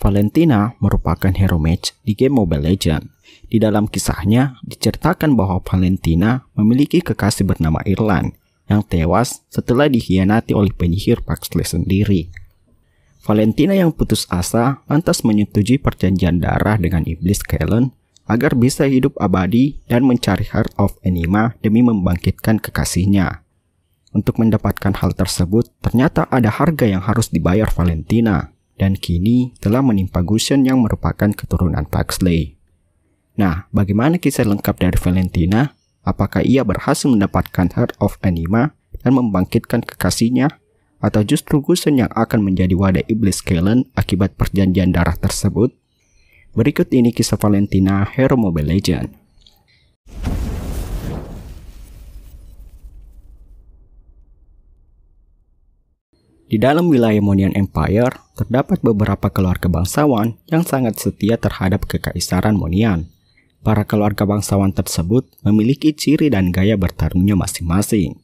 Valentina merupakan hero match di game Mobile Legends. Di dalam kisahnya, diceritakan bahwa Valentina memiliki kekasih bernama Irlan yang tewas setelah dikhianati oleh penyihir Paxley sendiri. Valentina yang putus asa lantas menyetujui perjanjian darah dengan iblis Kellen agar bisa hidup abadi dan mencari Heart of Enigma demi membangkitkan kekasihnya. Untuk mendapatkan hal tersebut, ternyata ada harga yang harus dibayar Valentina dan kini telah menimpa Gusion yang merupakan keturunan Paxley. Nah, bagaimana kisah lengkap dari Valentina? Apakah ia berhasil mendapatkan Heart of Anima dan membangkitkan kekasihnya? Atau justru Gusion yang akan menjadi wadah iblis Kellen akibat perjanjian darah tersebut? Berikut ini kisah Valentina Hero Mobile Legends. Di dalam wilayah Monian Empire, terdapat beberapa keluarga bangsawan yang sangat setia terhadap kekaisaran Monian. Para keluarga bangsawan tersebut memiliki ciri dan gaya bertarungnya masing-masing.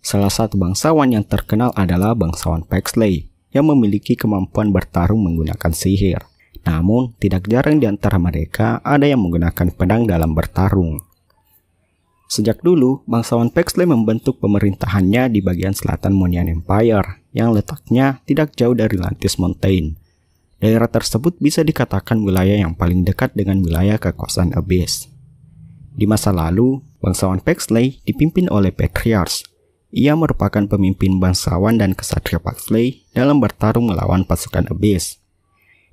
Salah satu bangsawan yang terkenal adalah bangsawan Peckslay yang memiliki kemampuan bertarung menggunakan sihir. Namun, tidak jarang di antara mereka ada yang menggunakan pedang dalam bertarung. Sejak dulu, bangsawan Peckslay membentuk pemerintahannya di bagian selatan Monian Empire yang letaknya tidak jauh dari Lantis Mountain. Daerah tersebut bisa dikatakan wilayah yang paling dekat dengan wilayah kekuasaan Abyss. Di masa lalu, bangsawan Paxley dipimpin oleh Patriarch. Ia merupakan pemimpin bangsawan dan kesatria Paxley dalam bertarung melawan pasukan Abyss.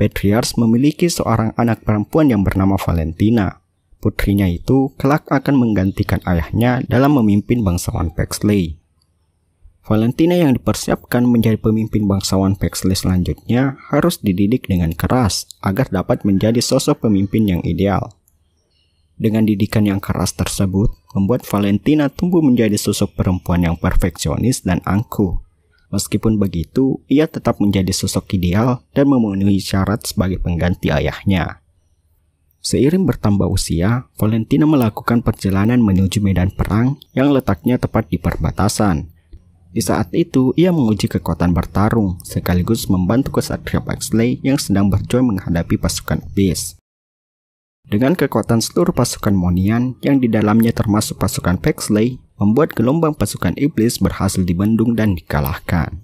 Patriarch memiliki seorang anak perempuan yang bernama Valentina. Putrinya itu kelak akan menggantikan ayahnya dalam memimpin bangsawan Paxley. Valentina yang dipersiapkan menjadi pemimpin bangsawan Paxley selanjutnya harus dididik dengan keras agar dapat menjadi sosok pemimpin yang ideal. Dengan didikan yang keras tersebut, membuat Valentina tumbuh menjadi sosok perempuan yang perfeksionis dan angkuh. Meskipun begitu, ia tetap menjadi sosok ideal dan memenuhi syarat sebagai pengganti ayahnya. Seiring bertambah usia, Valentina melakukan perjalanan menuju medan perang yang letaknya tepat di perbatasan, di saat itu, ia menguji kekuatan bertarung, sekaligus membantu kesatria Paxley yang sedang berjuang menghadapi pasukan Abyss. Dengan kekuatan seluruh pasukan Monian yang di dalamnya termasuk pasukan Paxley, membuat gelombang pasukan iblis berhasil dibendung dan dikalahkan.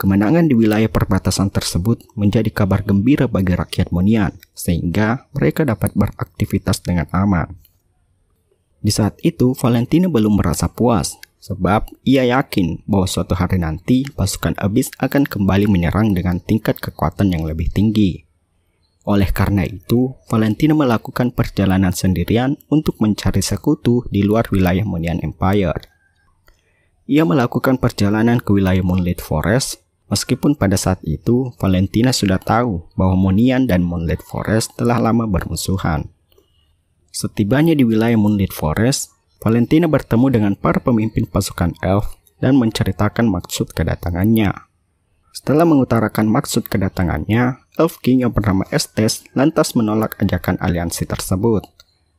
Kemenangan di wilayah perbatasan tersebut menjadi kabar gembira bagi rakyat Monian, sehingga mereka dapat beraktivitas dengan aman. Di saat itu, Valentina belum merasa puas. Sebab ia yakin bahwa suatu hari nanti pasukan Abyss akan kembali menyerang dengan tingkat kekuatan yang lebih tinggi. Oleh karena itu, Valentina melakukan perjalanan sendirian untuk mencari sekutu di luar wilayah Monian Empire. Ia melakukan perjalanan ke wilayah Moonlit Forest, meskipun pada saat itu Valentina sudah tahu bahwa Monian dan Moonlit Forest telah lama bermusuhan. Setibanya di wilayah Moonlit Forest, Valentina bertemu dengan para pemimpin pasukan elf dan menceritakan maksud kedatangannya. Setelah mengutarakan maksud kedatangannya, Elf King yang bernama Estes lantas menolak ajakan aliansi tersebut.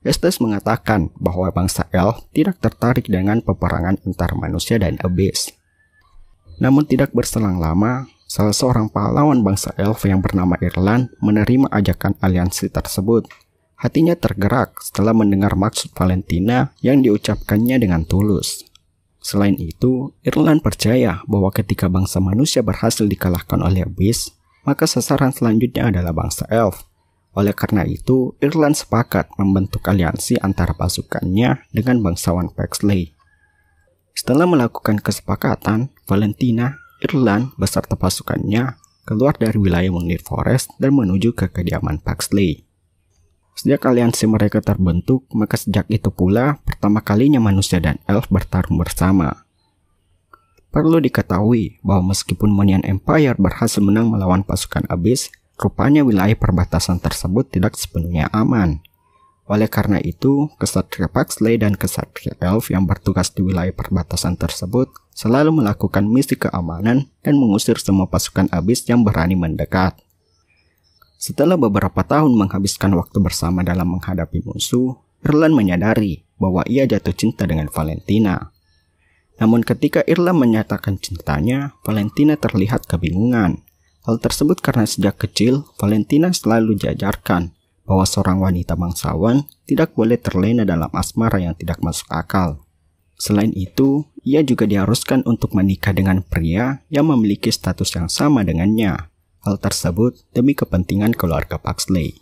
Estes mengatakan bahwa bangsa Elf tidak tertarik dengan peperangan antar manusia dan abyss. Namun tidak berselang lama, salah seorang pahlawan bangsa elf yang bernama Irland menerima ajakan aliansi tersebut Hatinya tergerak setelah mendengar maksud Valentina yang diucapkannya dengan tulus. Selain itu, Irland percaya bahwa ketika bangsa manusia berhasil dikalahkan oleh Beast, maka sasaran selanjutnya adalah bangsa elf. Oleh karena itu, Irland sepakat membentuk aliansi antara pasukannya dengan bangsawan Paxley. Setelah melakukan kesepakatan, Valentina, Irland, beserta pasukannya keluar dari wilayah Munir Forest dan menuju ke kediaman Paxley. Sejak aliansi mereka terbentuk, maka sejak itu pula pertama kalinya manusia dan elf bertarung bersama. Perlu diketahui bahwa meskipun Monian Empire berhasil menang melawan pasukan Abyss, rupanya wilayah perbatasan tersebut tidak sepenuhnya aman. Oleh karena itu, kesatria Paxley dan kesatria Elf yang bertugas di wilayah perbatasan tersebut selalu melakukan misi keamanan dan mengusir semua pasukan abis yang berani mendekat. Setelah beberapa tahun menghabiskan waktu bersama dalam menghadapi musuh, Irlan menyadari bahwa ia jatuh cinta dengan Valentina. Namun ketika Irlan menyatakan cintanya, Valentina terlihat kebingungan. Hal tersebut karena sejak kecil, Valentina selalu diajarkan bahwa seorang wanita bangsawan tidak boleh terlena dalam asmara yang tidak masuk akal. Selain itu, ia juga diharuskan untuk menikah dengan pria yang memiliki status yang sama dengannya, Hal tersebut demi kepentingan keluarga Paxley.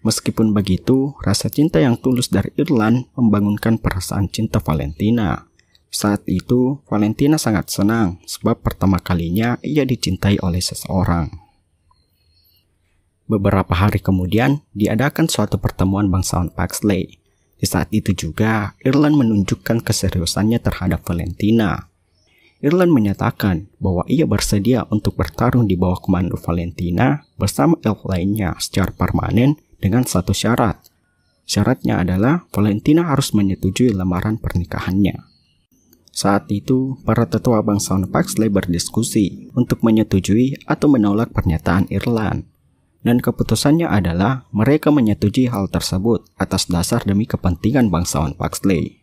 Meskipun begitu, rasa cinta yang tulus dari Irland membangunkan perasaan cinta Valentina. Saat itu, Valentina sangat senang sebab pertama kalinya ia dicintai oleh seseorang. Beberapa hari kemudian, diadakan suatu pertemuan bangsawan Paxley. Di saat itu juga, Irland menunjukkan keseriusannya terhadap Valentina. Irland menyatakan bahwa ia bersedia untuk bertarung di bawah komando Valentina bersama elf lainnya secara permanen dengan satu syarat. Syaratnya adalah Valentina harus menyetujui lamaran pernikahannya. Saat itu, para tetua bangsawan Paxley berdiskusi untuk menyetujui atau menolak pernyataan Irland. Dan keputusannya adalah mereka menyetujui hal tersebut atas dasar demi kepentingan bangsawan Paxley.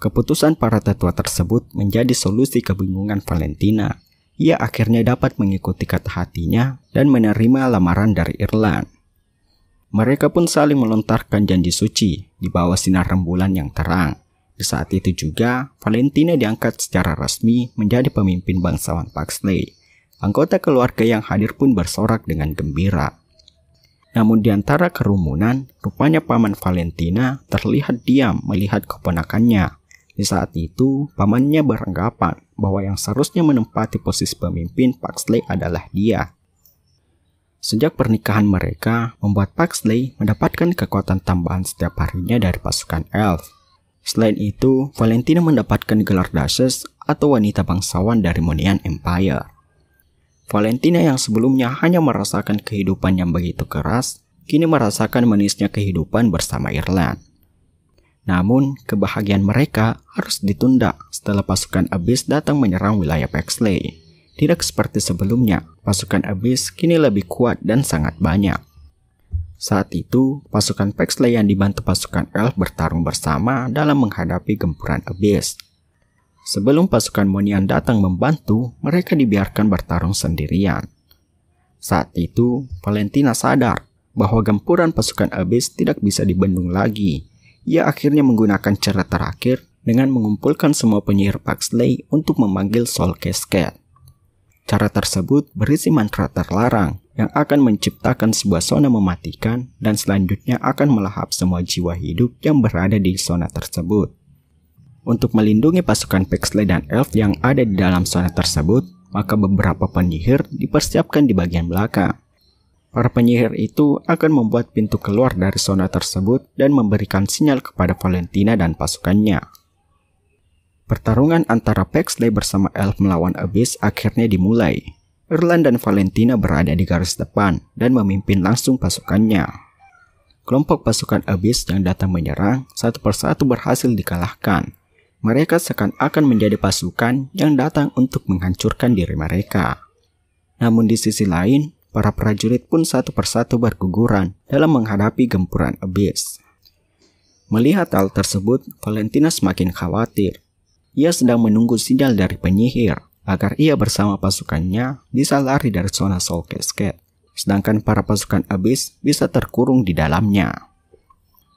Keputusan para tetua tersebut menjadi solusi kebingungan Valentina. Ia akhirnya dapat mengikuti kata hatinya dan menerima lamaran dari Irland. Mereka pun saling melontarkan janji suci di bawah sinar rembulan yang terang. Di saat itu juga, Valentina diangkat secara resmi menjadi pemimpin bangsawan Paxley. Anggota keluarga yang hadir pun bersorak dengan gembira. Namun di antara kerumunan, rupanya paman Valentina terlihat diam melihat keponakannya di saat itu, pamannya beranggapan bahwa yang seharusnya menempati posisi pemimpin Paxley adalah dia. Sejak pernikahan mereka, membuat Paxley mendapatkan kekuatan tambahan setiap harinya dari pasukan elf. Selain itu, Valentina mendapatkan gelar Duchess atau wanita bangsawan dari Monian Empire. Valentina yang sebelumnya hanya merasakan kehidupan yang begitu keras, kini merasakan manisnya kehidupan bersama Irland. Namun, kebahagiaan mereka harus ditunda setelah pasukan Abyss datang menyerang wilayah Paxley. Tidak seperti sebelumnya, pasukan Abyss kini lebih kuat dan sangat banyak. Saat itu, pasukan Paxley yang dibantu pasukan Elf bertarung bersama dalam menghadapi gempuran Abyss. Sebelum pasukan Monian datang membantu, mereka dibiarkan bertarung sendirian. Saat itu, Valentina sadar bahwa gempuran pasukan Abyss tidak bisa dibendung lagi ia akhirnya menggunakan cara terakhir dengan mengumpulkan semua penyihir Paxley untuk memanggil Soul Cascade. Cara tersebut berisi mantra terlarang yang akan menciptakan sebuah zona mematikan dan selanjutnya akan melahap semua jiwa hidup yang berada di zona tersebut. Untuk melindungi pasukan Paxley dan Elf yang ada di dalam zona tersebut, maka beberapa penyihir dipersiapkan di bagian belakang. Para penyihir itu akan membuat pintu keluar dari zona tersebut dan memberikan sinyal kepada Valentina dan pasukannya. Pertarungan antara Pexley bersama Elf melawan Abyss akhirnya dimulai. Erlan dan Valentina berada di garis depan dan memimpin langsung pasukannya. Kelompok pasukan Abyss yang datang menyerang satu persatu berhasil dikalahkan. Mereka seakan-akan menjadi pasukan yang datang untuk menghancurkan diri mereka. Namun di sisi lain, para prajurit pun satu persatu berguguran dalam menghadapi gempuran abis. Melihat hal tersebut, Valentina semakin khawatir. Ia sedang menunggu sinyal dari penyihir agar ia bersama pasukannya bisa lari dari zona Soul Cascade, sedangkan para pasukan abis bisa terkurung di dalamnya.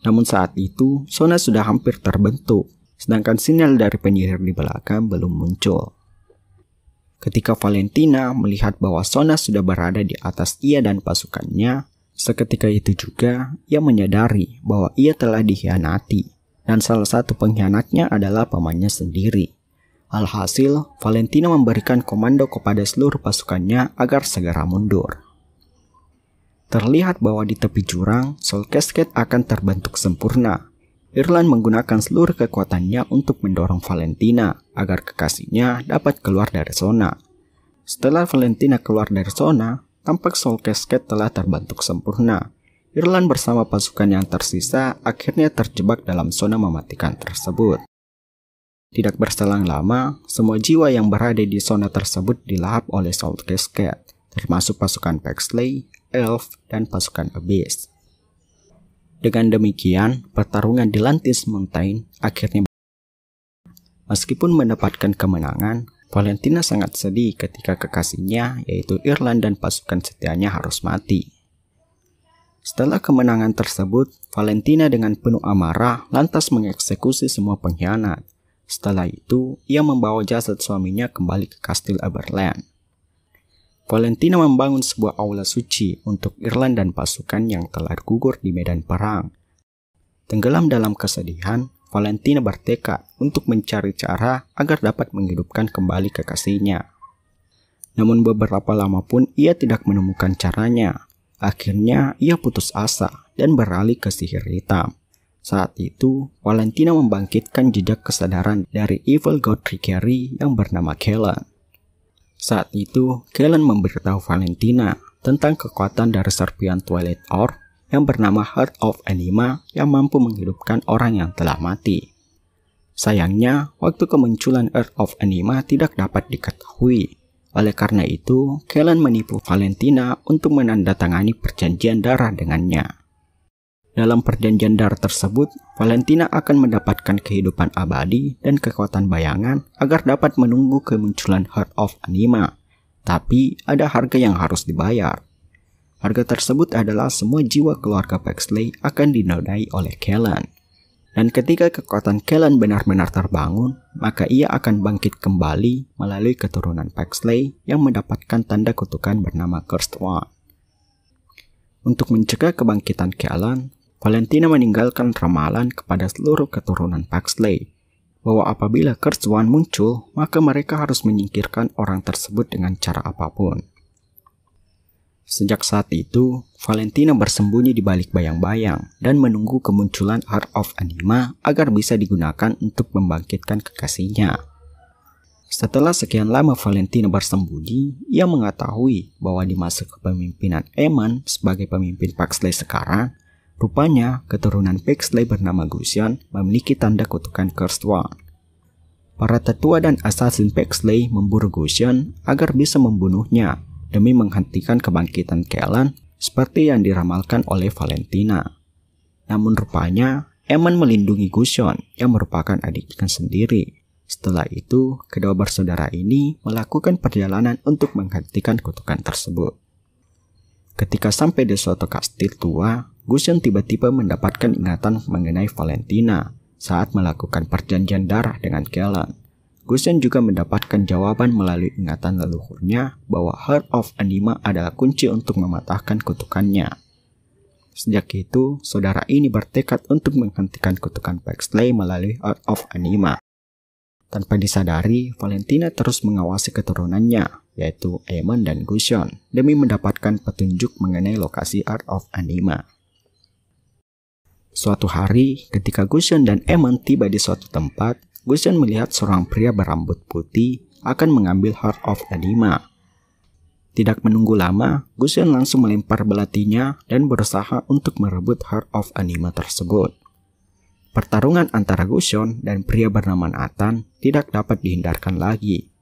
Namun saat itu, zona sudah hampir terbentuk, sedangkan sinyal dari penyihir di belakang belum muncul. Ketika Valentina melihat bahwa Sona sudah berada di atas ia dan pasukannya, seketika itu juga ia menyadari bahwa ia telah dikhianati dan salah satu pengkhianatnya adalah pamannya sendiri. Alhasil, Valentina memberikan komando kepada seluruh pasukannya agar segera mundur. Terlihat bahwa di tepi jurang, Solkesket akan terbentuk sempurna Irland menggunakan seluruh kekuatannya untuk mendorong Valentina agar kekasihnya dapat keluar dari zona. Setelah Valentina keluar dari zona, tampak Soul Casket telah terbentuk sempurna. Irland bersama pasukan yang tersisa akhirnya terjebak dalam zona mematikan tersebut. Tidak berselang lama, semua jiwa yang berada di zona tersebut dilahap oleh Soul Casket, termasuk pasukan Paxley, Elf, dan pasukan Abyss. Dengan demikian, pertarungan di Lantis Mountain akhirnya Meskipun mendapatkan kemenangan, Valentina sangat sedih ketika kekasihnya, yaitu Irland dan pasukan setianya harus mati. Setelah kemenangan tersebut, Valentina dengan penuh amarah lantas mengeksekusi semua pengkhianat. Setelah itu, ia membawa jasad suaminya kembali ke Kastil Aberland. Valentina membangun sebuah aula suci untuk Irland dan pasukan yang telah gugur di medan perang. Tenggelam dalam kesedihan, Valentina bertekad untuk mencari cara agar dapat menghidupkan kembali kekasihnya. Namun beberapa lama pun ia tidak menemukan caranya. Akhirnya ia putus asa dan beralih ke sihir hitam. Saat itu, Valentina membangkitkan jejak kesadaran dari Evil God Trickery yang bernama Kellan. Saat itu, Galen memberitahu Valentina tentang kekuatan dari serpian Twilight Orb yang bernama Heart of Anima yang mampu menghidupkan orang yang telah mati. Sayangnya, waktu kemunculan Earth of Anima tidak dapat diketahui. Oleh karena itu, Galen menipu Valentina untuk menandatangani perjanjian darah dengannya. Dalam perjanjian dar tersebut, Valentina akan mendapatkan kehidupan abadi dan kekuatan bayangan agar dapat menunggu kemunculan Heart of Anima. Tapi ada harga yang harus dibayar. Harga tersebut adalah semua jiwa keluarga Paxley akan dinodai oleh Kellan. Dan ketika kekuatan Kellan benar-benar terbangun, maka ia akan bangkit kembali melalui keturunan Paxley yang mendapatkan tanda kutukan bernama Cursed One. Untuk mencegah kebangkitan Kellan, Valentina meninggalkan ramalan kepada seluruh keturunan Paxley bahwa apabila kerjuan muncul, maka mereka harus menyingkirkan orang tersebut dengan cara apapun. Sejak saat itu, Valentina bersembunyi di balik bayang-bayang dan menunggu kemunculan Art of Anima agar bisa digunakan untuk membangkitkan kekasihnya. Setelah sekian lama Valentina bersembunyi, ia mengetahui bahwa di masa kepemimpinan Eman sebagai pemimpin Paxley sekarang, Rupanya, keturunan Pixley bernama Gusion memiliki tanda kutukan Cursed One. Para tetua dan assassin Pexley memburu Gusion agar bisa membunuhnya demi menghentikan kebangkitan Kellan seperti yang diramalkan oleh Valentina. Namun rupanya, Eman melindungi Gusion yang merupakan adiknya sendiri. Setelah itu, kedua bersaudara ini melakukan perjalanan untuk menghentikan kutukan tersebut. Ketika sampai di suatu kastil tua, Gusian tiba-tiba mendapatkan ingatan mengenai Valentina saat melakukan perjanjian darah dengan Kellan. Gusian juga mendapatkan jawaban melalui ingatan leluhurnya bahwa Heart of Anima adalah kunci untuk mematahkan kutukannya. Sejak itu, saudara ini bertekad untuk menghentikan kutukan Paxley melalui Heart of Anima. Tanpa disadari, Valentina terus mengawasi keturunannya, yaitu Eamon dan Gusion, demi mendapatkan petunjuk mengenai lokasi Art of Anima. Suatu hari, ketika Gusion dan Emon tiba di suatu tempat, Gusion melihat seorang pria berambut putih akan mengambil Heart of Anima. Tidak menunggu lama, Gusion langsung melempar belatinya dan berusaha untuk merebut Heart of Anima tersebut. Pertarungan antara Gusion dan pria bernama Nathan tidak dapat dihindarkan lagi.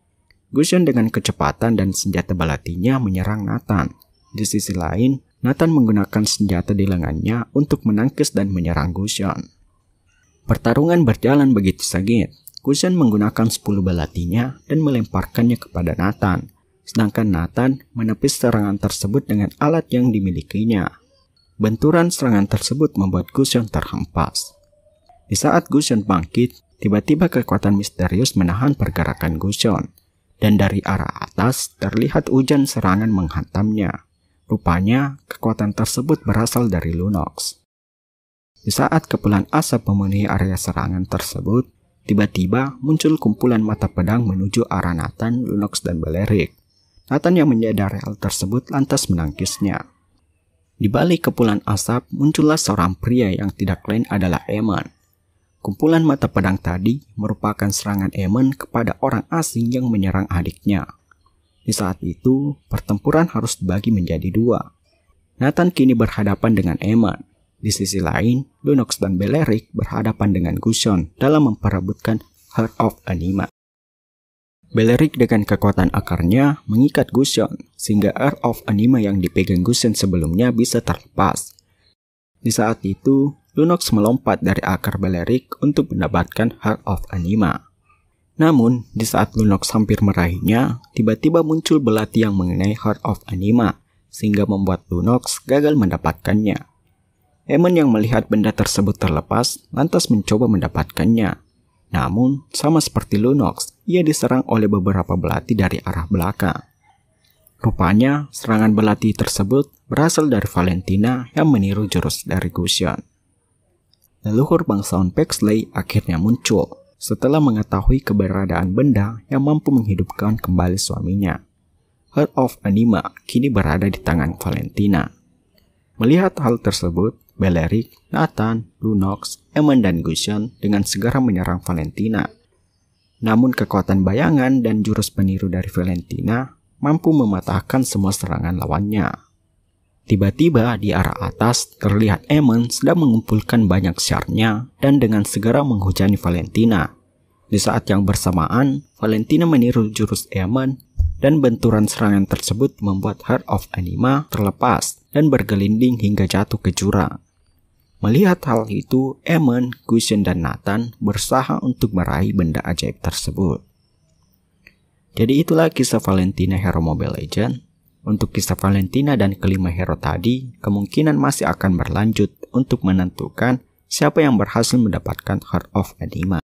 Gusion dengan kecepatan dan senjata belatinya menyerang Nathan. Di sisi lain, Nathan menggunakan senjata di lengannya untuk menangkis dan menyerang Gusion. Pertarungan berjalan begitu sakit. Gusion menggunakan 10 belatinya dan melemparkannya kepada Nathan, sedangkan Nathan menepis serangan tersebut dengan alat yang dimilikinya. Benturan serangan tersebut membuat Gusion terhempas. Di saat Gusion bangkit, tiba-tiba kekuatan misterius menahan pergerakan Gusion, dan dari arah atas terlihat hujan serangan menghantamnya. Rupanya, kekuatan tersebut berasal dari Lunox. Di saat kepulan asap memenuhi area serangan tersebut, tiba-tiba muncul kumpulan mata pedang menuju arah Nathan, Lunox, dan Balerik. Nathan yang menyadari hal tersebut lantas menangkisnya. Di balik kepulan asap, muncullah seorang pria yang tidak lain adalah Eman. Kumpulan mata pedang tadi merupakan serangan Eman kepada orang asing yang menyerang adiknya. Di saat itu, pertempuran harus dibagi menjadi dua. Nathan kini berhadapan dengan Eman. Di sisi lain, Lunox dan Beleric berhadapan dengan Gushon dalam memperebutkan Heart of Anima. Beleric dengan kekuatan akarnya mengikat Gushon sehingga Heart of Anima yang dipegang Gushon sebelumnya bisa terlepas. Di saat itu, Lunox melompat dari akar Beleric untuk mendapatkan Heart of Anima. Namun, di saat Lunox hampir meraihnya, tiba-tiba muncul belati yang mengenai Heart of Anima, sehingga membuat Lunox gagal mendapatkannya. Emon yang melihat benda tersebut terlepas, lantas mencoba mendapatkannya. Namun, sama seperti Lunox, ia diserang oleh beberapa belati dari arah belakang. Rupanya, serangan belati tersebut berasal dari Valentina yang meniru jurus dari Gusion. Leluhur bangsawan Pexley akhirnya muncul, setelah mengetahui keberadaan benda yang mampu menghidupkan kembali suaminya. Heart of Anima kini berada di tangan Valentina. Melihat hal tersebut, Beleric, Nathan, Lunox, Eman, dan Gusion dengan segera menyerang Valentina. Namun kekuatan bayangan dan jurus peniru dari Valentina mampu mematahkan semua serangan lawannya. Tiba-tiba di arah atas terlihat Emon sedang mengumpulkan banyak syarnya dan dengan segera menghujani Valentina. Di saat yang bersamaan, Valentina meniru jurus Emon dan benturan serangan tersebut membuat Heart of Anima terlepas dan bergelinding hingga jatuh ke jurang. Melihat hal itu, Emon, Gushen, dan Nathan bersaha untuk meraih benda ajaib tersebut. Jadi itulah kisah Valentina Hero Mobile Legends untuk kisah Valentina dan kelima hero tadi, kemungkinan masih akan berlanjut untuk menentukan siapa yang berhasil mendapatkan Heart of Anima.